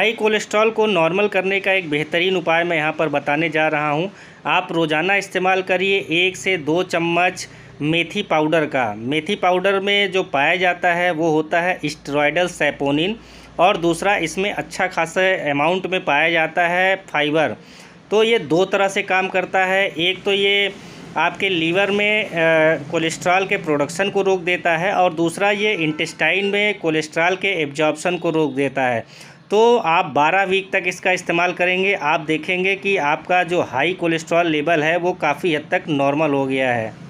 high cholesterol को normal करने का एक बेहतरीन उपाय मैं यहाँ पर बताने जा रहा हूँ आप रोज़ाना इस्तेमाल करिए एक से दो चम्मच मेथी पाउडर का मेथी पाउडर में जो पाया जाता है वो होता है स्टेरॉयडल सेपोनिन और दूसरा इसमें अच्छा खासा अमाउंट में पाया जाता है फाइबर तो ये दो तरह से काम करता है एक तो ये आपके लीवर में कोलेस्ट्रॉल के प्रोडक्शन को रोक देता है और दूसरा ये इंटेस्टाइन में कोलेस्ट्रॉल के एब्जॉर्बसन को रोक देता है तो आप 12 वीक तक इसका इस्तेमाल करेंगे आप देखेंगे कि आपका जो हाई कोलेस्ट्रॉल लेवल है वो काफ़ी हद तक नॉर्मल हो गया है